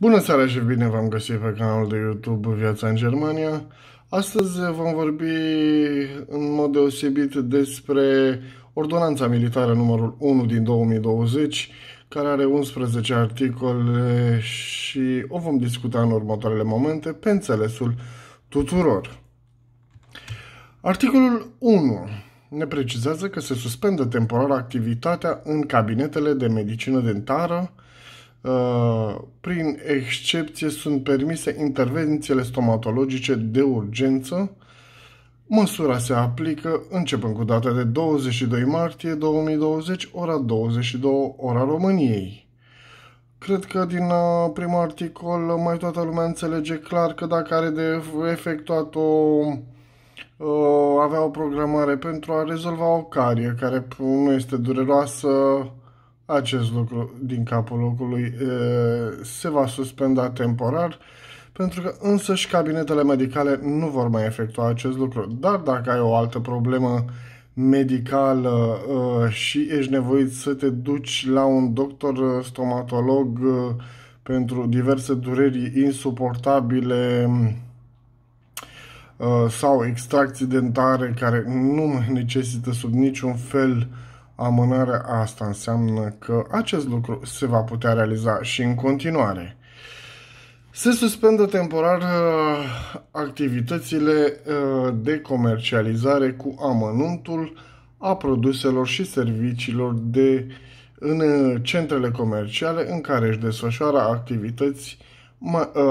Bună seara și bine v-am găsit pe canalul de YouTube Viața în Germania. Astăzi vom vorbi în mod deosebit despre Ordonanța Militară numărul 1 din 2020, care are 11 articole și o vom discuta în următoarele momente pe înțelesul tuturor. Articolul 1 ne precizează că se suspendă temporar activitatea în cabinetele de medicină dentară, Uh, prin excepție sunt permise intervențiile stomatologice de urgență. Măsura se aplică începând cu data de 22 martie 2020, ora 22, ora României. Cred că din uh, primul articol mai toată lumea înțelege clar că dacă are de efectuat o uh, avea o programare pentru a rezolva o carie care nu este dureroasă, acest lucru din capul locului se va suspenda temporar pentru că însăși cabinetele medicale nu vor mai efectua acest lucru. Dar dacă ai o altă problemă medicală și ești nevoit să te duci la un doctor stomatolog pentru diverse dureri insuportabile sau extracții dentare care nu necesită sub niciun fel uh, Amânarea asta înseamnă că acest lucru se va putea realiza și în continuare. Se suspendă temporar uh, activitățile uh, de comercializare cu amănuntul a produselor și serviciilor de în uh, centrele comerciale în care își desfășoară activități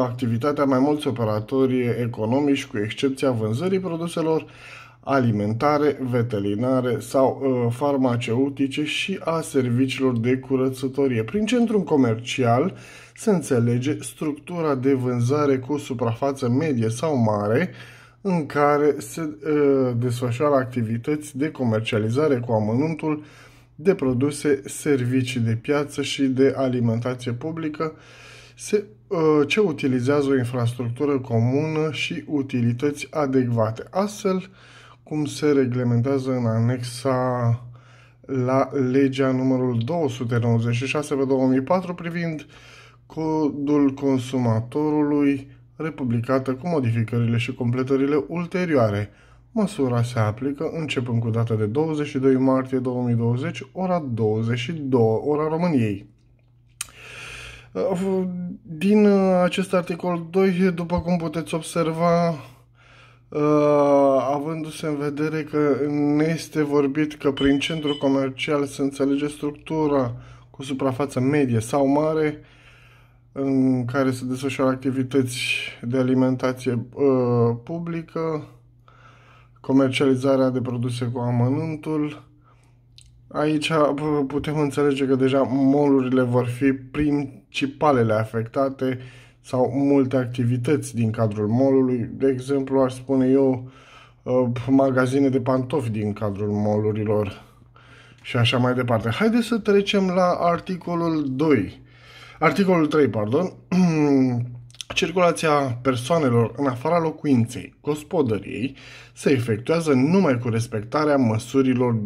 activitatea mai mulți operatori economici, cu excepția vânzării produselor alimentare, veterinare sau uh, farmaceutice și a serviciilor de curățătorie. Prin centru comercial se înțelege structura de vânzare cu suprafață medie sau mare în care se uh, desfășoară activități de comercializare cu amănuntul de produse, servicii de piață și de alimentație publică se, uh, ce utilizează o infrastructură comună și utilități adecvate. Astfel, uh, cum se reglementează în anexa la legea numărul 296 pe 2004 privind codul consumatorului republicată cu modificările și completările ulterioare. Măsura se aplică începând cu data de 22 martie 2020, ora 22, ora României. Din acest articol 2, după cum puteți observa, Uh, avându-se în vedere că ne este vorbit că prin centru comercial se înțelege structura cu suprafață medie sau mare în care se desfășoară activități de alimentație uh, publică, comercializarea de produse cu amănuntul. Aici uh, putem înțelege că deja molurile vor fi principalele afectate uh, sau multe activități din cadrul molului. De exemplu, aș spune eu uh, magazine de pantofi din cadrul molurilor și așa mai departe. Haideți să trecem la articolul 2. Articolul 3, pardon. Circulația persoanelor în afara locuinței gospodăriei se efectuează numai cu respectarea măsurilor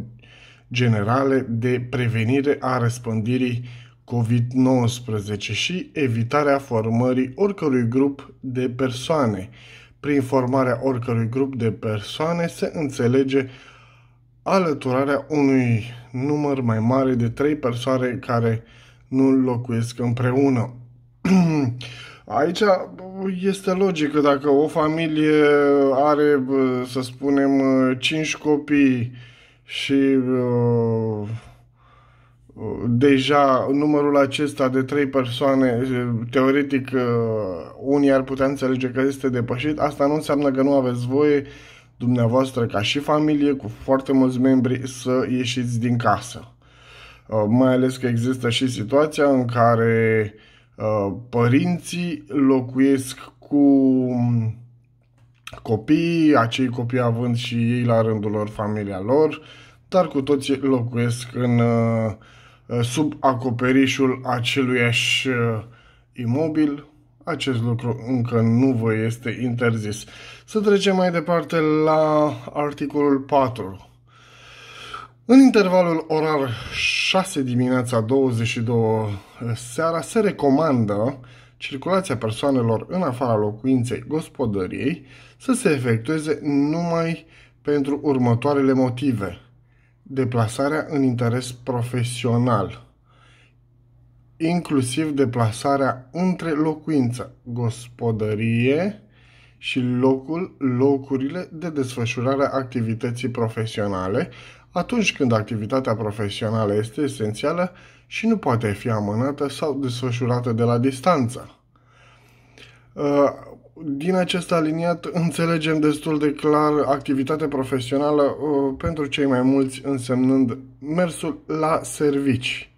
generale de prevenire a răspândirii uh, COVID-19 și evitarea formării oricărui grup de persoane. Prin formarea oricărui grup de persoane se înțelege alăturarea unui număr mai mare de trei persoane care nu locuiesc împreună. Aici este logic că dacă o familie are, să spunem, 5 copii și uh, deja numărul acesta de trei persoane, teoretic uh, unii ar putea înțelege că este depășit, asta nu înseamnă că nu aveți voie dumneavoastră ca și familie cu foarte mulți membri să ieșiți din casă. Uh, mai ales că există și situația în care uh, părinții locuiesc cu um, copiii, acei copii având și ei la rândul lor familia lor, dar cu toții locuiesc în uh, Eh, sub acoperișul aceluiași eh, imobil. Acest lucru încă nu vă este interzis. Să trecem mai departe la articolul 4. În intervalul orar 6 dimineața 22 eh, seara se recomandă circulația persoanelor în afara locuinței gospodăriei să se efectueze numai pentru următoarele motive – deplasarea în interes profesional, inclusiv deplasarea între locuință, gospodărie și locul, locurile de desfășurare a activității profesionale, atunci când activitatea profesională este esențială și nu poate fi amânată sau desfășurată de la distanță. Uh, din acest aliniat înțelegem destul de clar activitatea profesională uh, pentru cei mai mulți însemnând mersul la servici.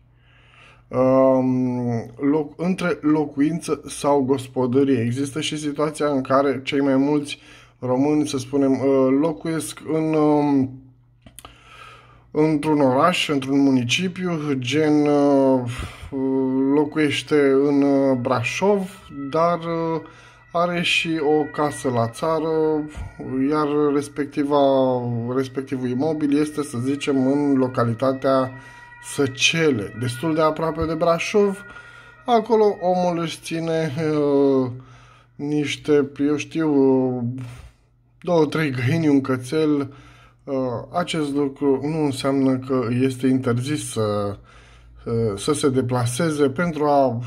Um, loc, între locuință sau gospodărie există și situația în care cei mai mulți români, să spunem, uh, locuiesc în um, într-un oraș, într-un municipiu, gen uh, locuiește în Brașov, dar uh, are și o casă la țară, iar respectiva, respectivul imobil este, să zicem, în localitatea Săcele, destul de aproape de Brașov. Acolo omul își ține uh, niște, eu știu, uh, două, trei găini, un cățel. Uh, acest lucru nu înseamnă că este interzis să, uh, să se deplaseze pentru a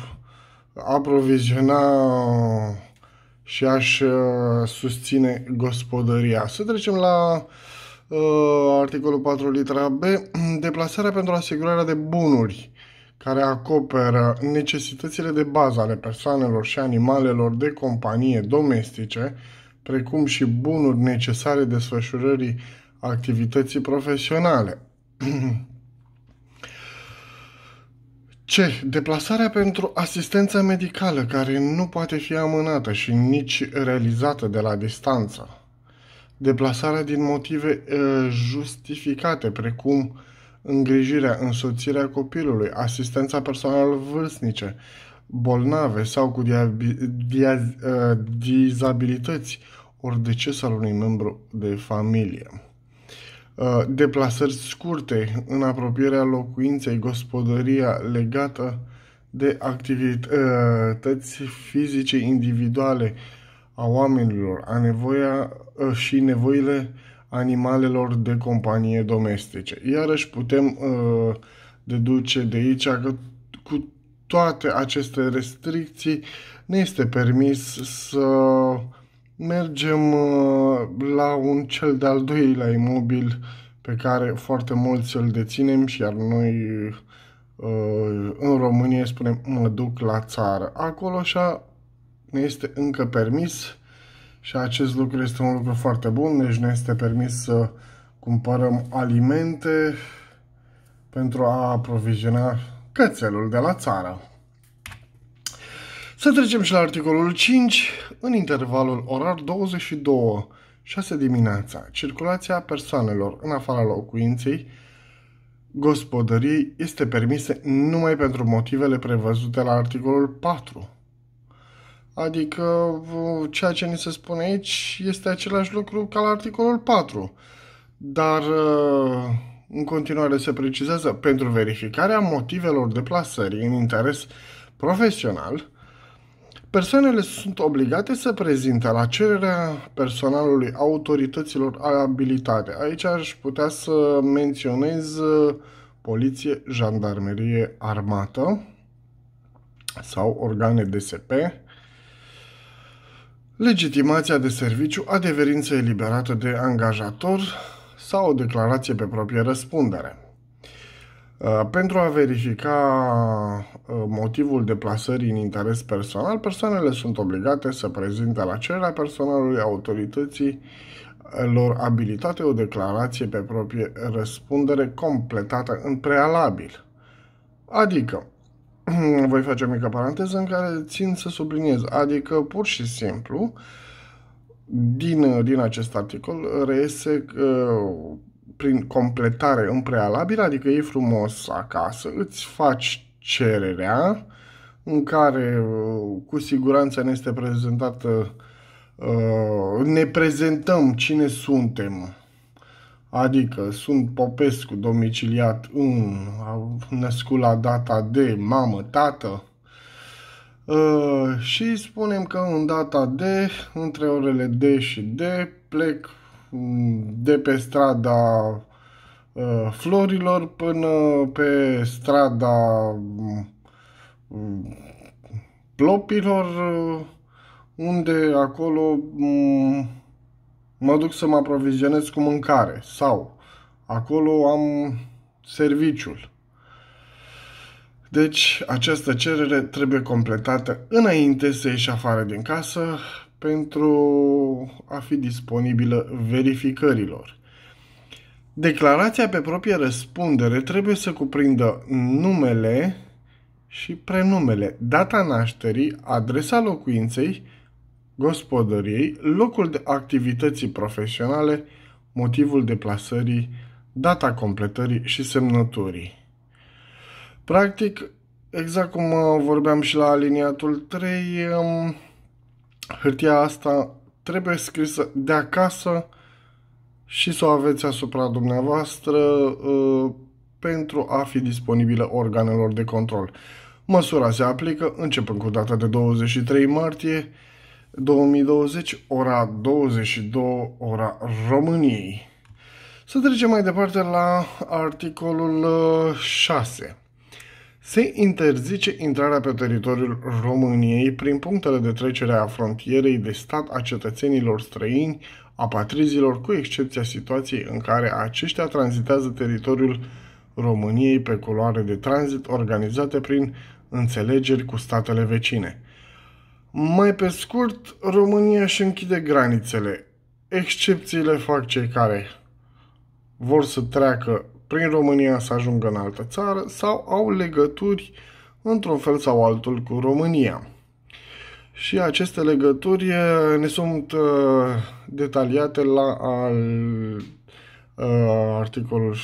aproviziona și aș uh, susține gospodăria. Să trecem la uh, articolul 4 litera B, deplasarea pentru asigurarea de bunuri care acoperă necesitățile de bază ale persoanelor și animalelor de companie domestice, precum și bunuri necesare desfășurării activității profesionale. C. Deplasarea pentru asistență medicală care nu poate fi amânată și nici realizată de la distanță. Deplasarea din motive justificate, precum îngrijirea, însoțirea copilului, asistența personală vârstnice, bolnave sau cu dizabilități, ori decesul unui membru de familie. Uh, deplasări scurte în apropierea locuinței, gospodăria legată de activități fizice individuale a oamenilor, a nevoia uh, și nevoile animalelor de companie domestice. Iarăși putem uh, deduce de aici că cu toate aceste restricții ne este permis să mergem uh, la un cel de-al doilea imobil pe care foarte mulți îl deținem și iar noi uh, în România spunem mă duc la țară. Acolo așa ne este încă permis și acest lucru este un lucru foarte bun, deci ne este permis să cumpărăm alimente pentru a aproviziona cățelul de la țară. Să trecem și la articolul 5. În intervalul orar 22, 6 dimineața, circulația persoanelor în afara locuinței gospodării este permisă numai pentru motivele prevăzute la articolul 4. Adică ceea ce ni se spune aici este același lucru ca la articolul 4. Dar uh, în continuare se precizează pentru verificarea motivelor deplasării în interes profesional, Persoanele sunt obligate să prezinte la cererea personalului autorităților abilitate. Aici aș putea să menționez uh, poliție, jandarmerie, armată sau organe DSP, legitimația de serviciu adeverință eliberată de angajator sau o declarație pe proprie răspundere. Uh, pentru a verifica uh, motivul deplasării în interes personal, persoanele sunt obligate să prezinte la cererea personalului autorității uh, lor abilitate o declarație pe proprie răspundere completată în prealabil. Adică, voi face o mică paranteză în care țin să subliniez, adică pur și simplu, din, din acest articol reiese uh, prin completare în prealabil, adică e frumos acasă, îți faci cererea în care uh, cu siguranță ne este prezentată, uh, ne prezentăm cine suntem, adică sunt Popescu domiciliat în, născut la data de mamă, tată, uh, și spunem că în data de, între orele D și D, plec de pe strada uh, florilor până pe strada mm, plopilor, uh, unde acolo mm, mă duc să mă aprovizionez cu mâncare sau acolo am serviciul. Deci, această cerere trebuie completată înainte să ieși afară din casă pentru a fi disponibilă verificărilor. Declarația pe proprie răspundere trebuie să cuprindă numele și prenumele, data nașterii, adresa locuinței, gospodăriei, locul de activității profesionale, motivul deplasării, data completării și semnăturii. Practic, exact cum vorbeam și la aliniatul 3, hârtia asta trebuie scrisă de acasă și să o aveți asupra dumneavoastră uh, pentru a fi disponibilă organelor de control. Măsura se aplică începând cu data de 23 martie 2020, ora 22, ora României. Să trecem mai departe la articolul 6. Uh, se interzice intrarea pe teritoriul României prin punctele de trecere a frontierei de stat a cetățenilor străini, a patrizilor, cu excepția situației în care aceștia tranzitează teritoriul României pe culoare de tranzit organizate prin înțelegeri cu statele vecine. Mai pe scurt, România își închide granițele. Excepțiile fac cei care vor să treacă prin România să ajungă în altă țară sau au legături într-un fel sau altul cu România. Și aceste legături ne sunt detaliate la al, articolul 6.2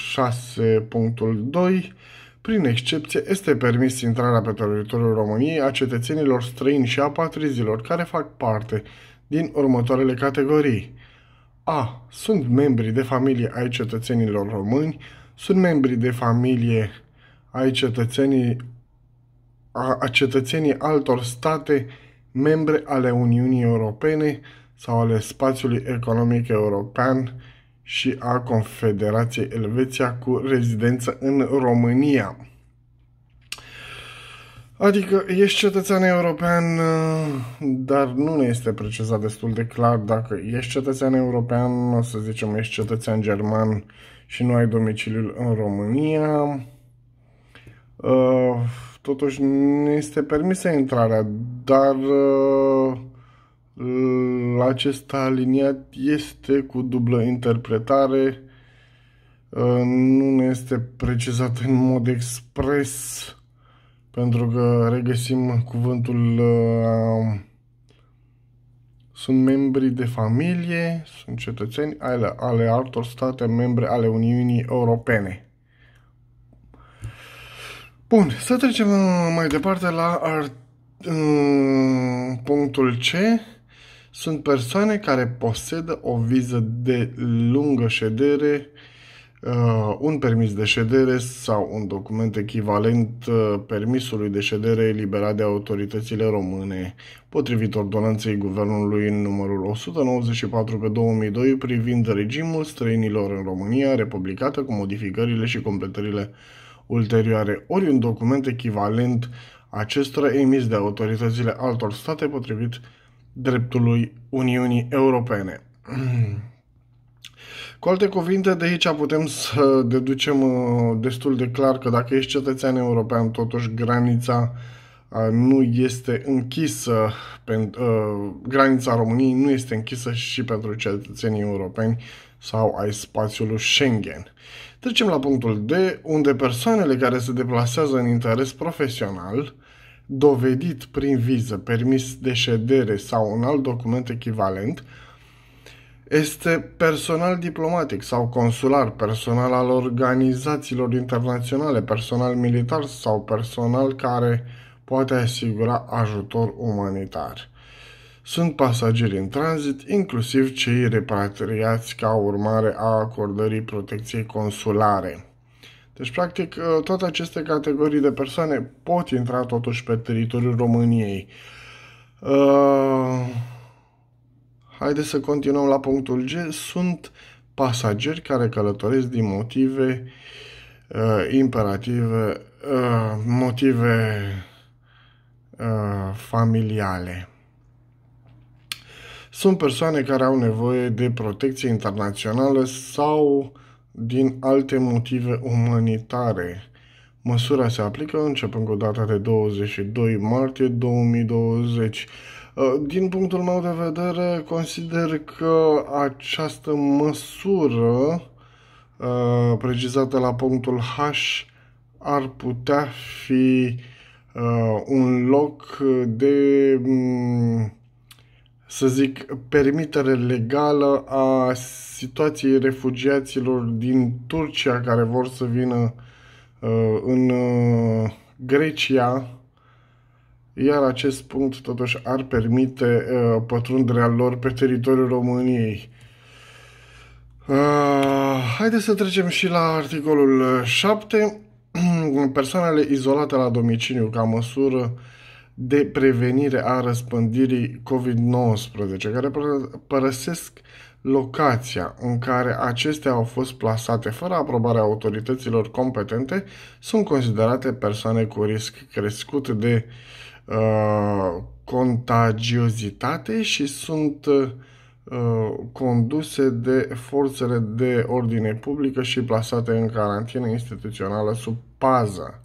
prin excepție, este permis intrarea pe teritoriul României a cetățenilor străini și a patrizilor care fac parte din următoarele categorii. A. Sunt membri de familie ai cetățenilor români, sunt membri de familie ai cetățenii, a, a cetățenii altor state membre ale Uniunii Europene sau ale spațiului economic european și a Confederației Elveția cu rezidență în România. Adică ești cetățean european, uh, dar nu ne este precizat destul de clar dacă ești cetățean european, să zicem ești cetățean german și nu ai domiciliul în România. Uh, totuși nu este permisă intrarea, dar uh, la acest aliniat este cu dublă interpretare, nu ne este precizat în mod expres pentru că regăsim cuvântul uh, sunt membri de familie, sunt cetățeni ale, ale altor state membre ale Uniunii Europene. Bun, să trecem uh, mai departe la uh, punctul C. Sunt persoane care posedă o viză de lungă ședere uh, uh, un permis de ședere sau un document echivalent uh, permisului de ședere eliberat de autoritățile române, potrivit ordonanței Guvernului numărul 194 pe 2002 privind regimul străinilor în România, republicată cu modificările și completările ulterioare, ori un document echivalent acestora emis de autoritățile altor state potrivit dreptului Uniunii Europene. Cu alte cuvinte, de aici putem să deducem uh, destul de clar că dacă ești cetățean european, totuși granița uh, nu este închisă, uh, granița României nu este închisă și pentru cetățenii europeni sau ai spațiului Schengen. Trecem la punctul D, unde persoanele care se deplasează în interes profesional, dovedit prin viză, permis de ședere sau un alt document echivalent, este personal diplomatic sau consular, personal al organizațiilor internaționale, personal militar sau personal care poate asigura ajutor umanitar. Sunt pasageri în tranzit, inclusiv cei repatriați ca urmare a acordării protecției consulare. Deci, practic, toate aceste categorii de persoane pot intra totuși pe teritoriul României. Uh Haideți să continuăm la punctul G. Sunt pasageri care călătoresc din motive uh, imperative, uh, motive uh, familiale. Sunt persoane care au nevoie de protecție internațională sau din alte motive umanitare. Măsura se aplică începând cu data de 22 martie 2020. Uh, din punctul meu de vedere, consider că această măsură uh, precizată la punctul H ar putea fi uh, un loc de, mm, să zic, permitere legală a situației refugiaților din Turcia care vor să vină în Grecia iar acest punct totuși ar permite uh, pătrunderea lor pe teritoriul României. Uh, haideți să trecem și la articolul 7. Uh, Persoanele izolate la domiciliu ca măsură de prevenire a răspândirii COVID-19, care părăsesc locația în care acestea au fost plasate fără aprobarea autorităților competente, sunt considerate persoane cu risc crescut de uh, Uh, contagiozitate și sunt uh, conduse de forțele de ordine publică și plasate în carantină instituțională sub pază.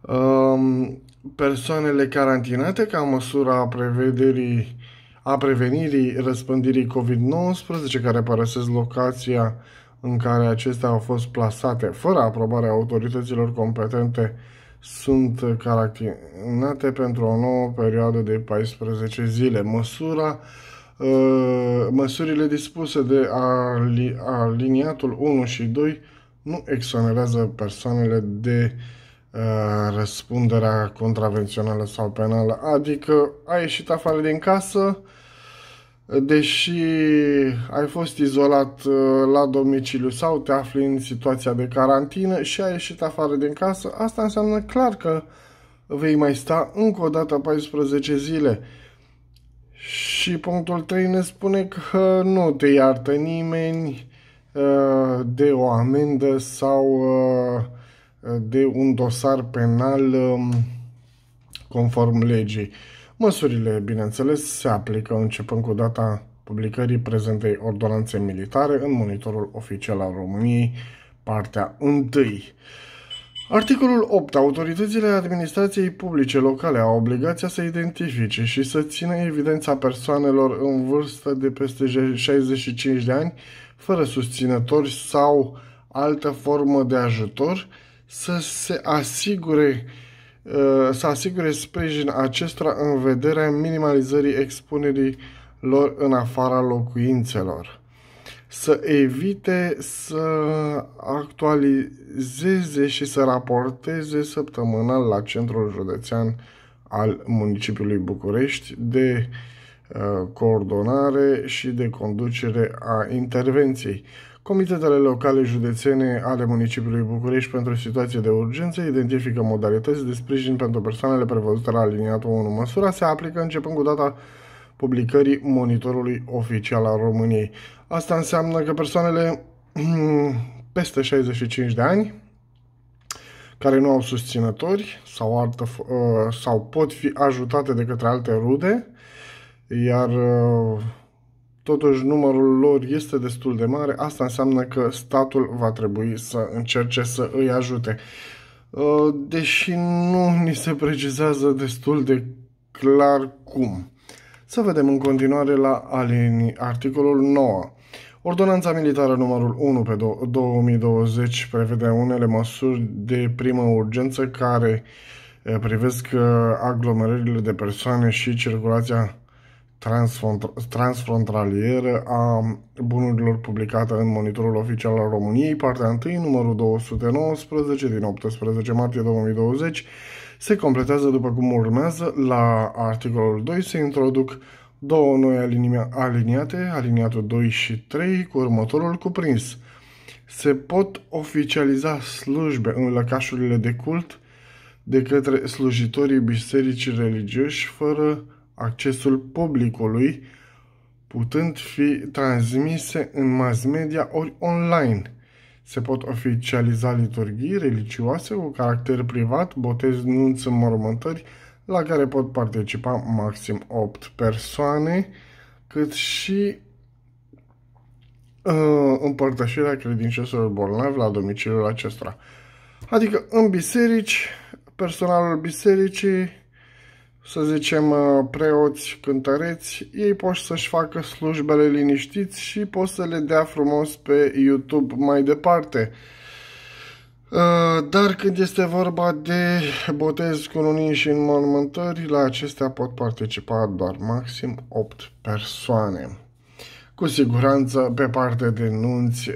Um, persoanele carantinate, ca măsura a prevederii a prevenirii răspândirii COVID-19 care părăsesc locația în care acestea au fost plasate fără aprobarea autorităților competente sunt caracterizate pentru o nouă perioadă de 14 zile. Măsura uh, măsurile dispuse de aliniatul 1 și 2 nu exonerează persoanele de uh, răspunderea contravențională sau penală, adică ai ieșit afară din casă, deși ai fost izolat uh, la domiciliu sau te afli în situația de carantină și ai ieșit afară din casă, asta înseamnă clar că vei mai sta încă o dată 14 zile. Și punctul 3 ne spune că nu te iartă nimeni uh, de o amendă sau uh, de un dosar penal um, conform legii. Măsurile, bineînțeles, se aplică începând cu data publicării prezentei ordonanțe militare în monitorul oficial al României, partea 1. Articolul 8. Autoritățile administrației publice locale au obligația să identifice și să țină evidența persoanelor în vârstă de peste 65 de ani, fără susținători sau altă formă de ajutor, să se asigure Uh, să asigure sprijin acestora în vederea minimalizării expunerii lor în afara locuințelor. Să evite să actualizeze și să raporteze săptămânal la Centrul Județean al Municipiului București de uh, coordonare și de conducere a intervenției Comitetele locale județene ale municipiului București pentru situații de urgență identifică modalități de sprijin pentru persoanele prevăzute la aliniatul 1. Măsura se aplică începând cu data publicării monitorului oficial al României. Asta înseamnă că persoanele peste 65 de ani care nu au susținători sau, altă, ă, sau pot fi ajutate de către alte rude, iar ă, totuși numărul lor este destul de mare, asta înseamnă că statul va trebui să încerce să îi ajute. Uh, deși nu ni se precizează destul de clar cum. Să vedem în continuare la alini. articolul 9. Ordonanța militară numărul 1 pe 2020 prevede unele măsuri de primă urgență care uh, privesc uh, aglomerările de persoane și circulația transfrontalieră a bunurilor publicată în monitorul oficial al României, partea 1, numărul 219 din 18 martie 2020, se completează după cum urmează. La articolul 2 se introduc două noi aliniate, aliniatul 2 și 3, cu următorul cuprins. Se pot oficializa slujbe în lăcașurile de cult de către slujitorii bisericii religioși fără accesul publicului, putând fi transmise în mass media ori online. Se pot oficializa liturghii religioase cu caracter privat, botez, nunți, mormântări, la care pot participa maxim 8 persoane, cât și uh, împărtășirea credincioșilor bolnavi la domiciliul acestora. Adică în biserici, personalul bisericii să zicem, uh, preoți, cântăreți, ei pot să-și facă slujbele liniștiți și pot să le dea frumos pe YouTube mai departe. Uh, dar când este vorba de botez, colonii și înmormântări, la acestea pot participa doar maxim 8 persoane. Cu siguranță, pe partea de nunți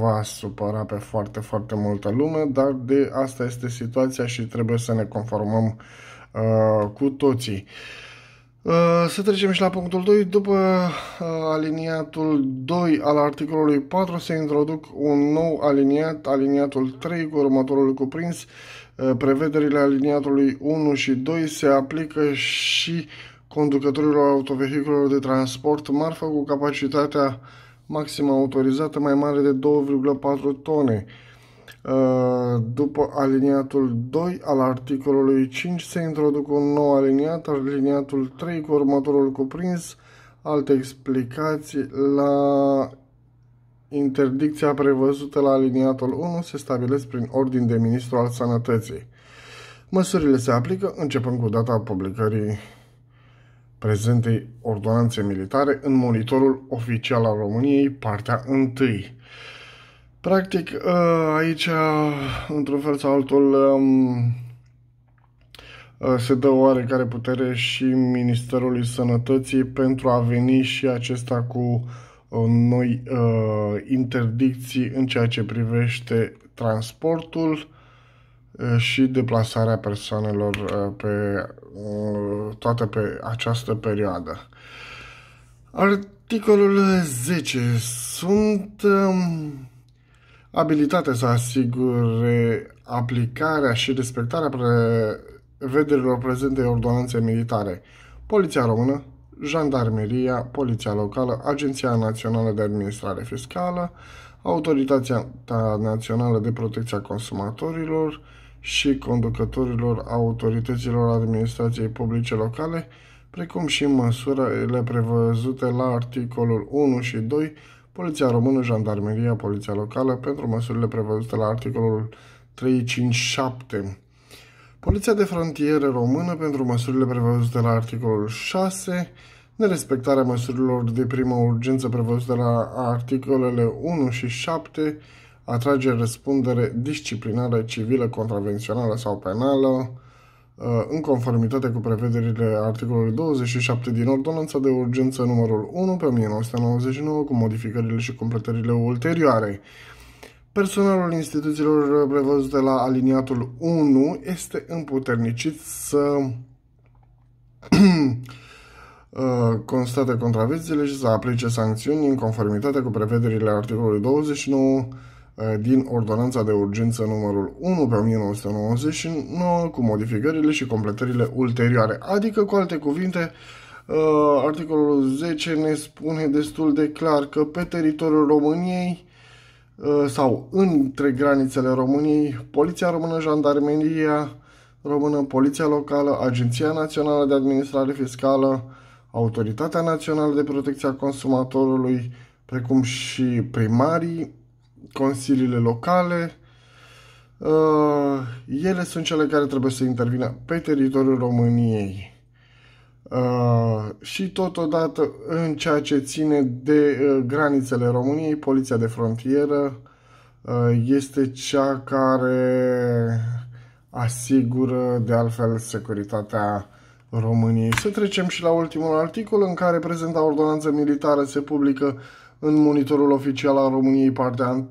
va supăra pe foarte, foarte multă lume, dar de asta este situația și trebuie să ne conformăm Uh, cu toții. Uh, să trecem și la punctul 2. După uh, aliniatul 2 al articolului 4 se introduc un nou aliniat, aliniatul 3 cu următorul cuprins. Prevederile aliniatului 1 și 2 se aplică și conducătorilor autovehiculelor de transport marfă cu capacitatea maximă autorizată mai mare de 2,4 tone Uh, după aliniatul 2 al articolului 5 se introduc un nou aliniat, aliniatul 3 cu următorul cuprins, alte explicații la interdicția prevăzută la aliniatul 1 se stabilesc prin ordin de ministru al sănătății. Măsurile se aplică începând cu data publicării prezentei ordonanțe militare în monitorul oficial al României, partea 1. Practic, ă, aici, într-un fel sau altul, ă, se dă oarecare putere și Ministerului Sănătății pentru a veni și acesta cu ă, noi interdicții în ceea ce privește transportul și deplasarea persoanelor pe toată pe această perioadă. Articolul 10. Sunt abilitatea să asigure aplicarea și respectarea prevederilor prezente ordonanțe militare. Poliția Română, Jandarmeria, Poliția Locală, Agenția Națională de Administrare Fiscală, Autoritatea Națională de Protecție a Consumatorilor și conducătorilor autorităților administrației publice locale, precum și măsurile prevăzute la articolul 1 și 2 Poliția Română, Jandarmeria, Poliția Locală pentru măsurile prevăzute la articolul 357. Poliția de frontieră română pentru măsurile prevăzute la articolul 6, nerespectarea măsurilor de primă urgență prevăzute la articolele 1 și 7, atrage răspundere disciplinară civilă, contravențională sau penală, Uh, în conformitate cu prevederile articolului 27 din Ordonanța de Urgență numărul 1 pe 1999 cu modificările și completările ulterioare. Personalul instituțiilor prevăzute la aliniatul 1 este împuternicit să uh, constate contravențiile și să aplice sancțiuni în conformitate cu prevederile articolului 29 Eh, din Ordonanța de Urgență numărul 1 pe 1999 cu modificările și completările ulterioare. Adică, cu alte cuvinte, eh, articolul 10 ne spune destul de clar că pe teritoriul României eh, sau între granițele României, Poliția Română, Jandarmeria Română, Poliția Locală, Agenția Națională de Administrare Fiscală, Autoritatea Națională de Protecție a Consumatorului, precum și primarii consiliile locale, uh, ele sunt cele care trebuie să intervină pe teritoriul României. Uh, și totodată în ceea ce ține de uh, granițele României, Poliția de Frontieră uh, este cea care asigură de altfel securitatea României. Să trecem și la ultimul articol în care prezenta ordonanță militară se publică uh, în monitorul oficial al României partea 1,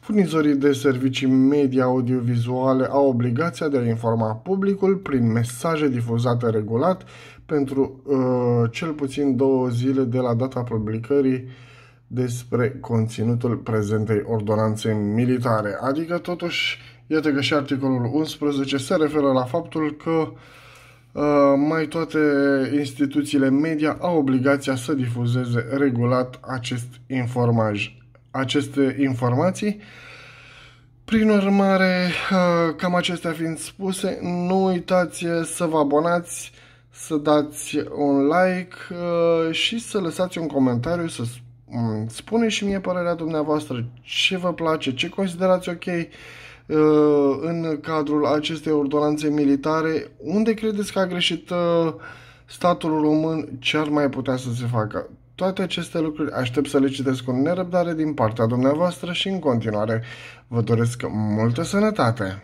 furnizorii de servicii media audiovizuale au obligația de a informa publicul prin mesaje difuzate regulat pentru uh, cel puțin două zile de la data publicării despre conținutul prezentei ordonanțe militare. Adică, totuși, iată că și articolul 11 se referă la faptul că Uh, mai toate instituțiile media au obligația să difuzeze regulat acest informaj, aceste informații. Prin urmare, uh, cam acestea fiind spuse, nu uitați să vă abonați, să dați un like uh, și să lăsați un comentariu să mm, spuneți și mie părerea dumneavoastră, ce vă place, ce considerați ok Uh, în cadrul acestei ordonanțe militare, unde credeți că a greșit uh, statul român ce ar mai putea să se facă? Toate aceste lucruri aștept să le citesc cu nerăbdare din partea dumneavoastră și în continuare vă doresc multă sănătate!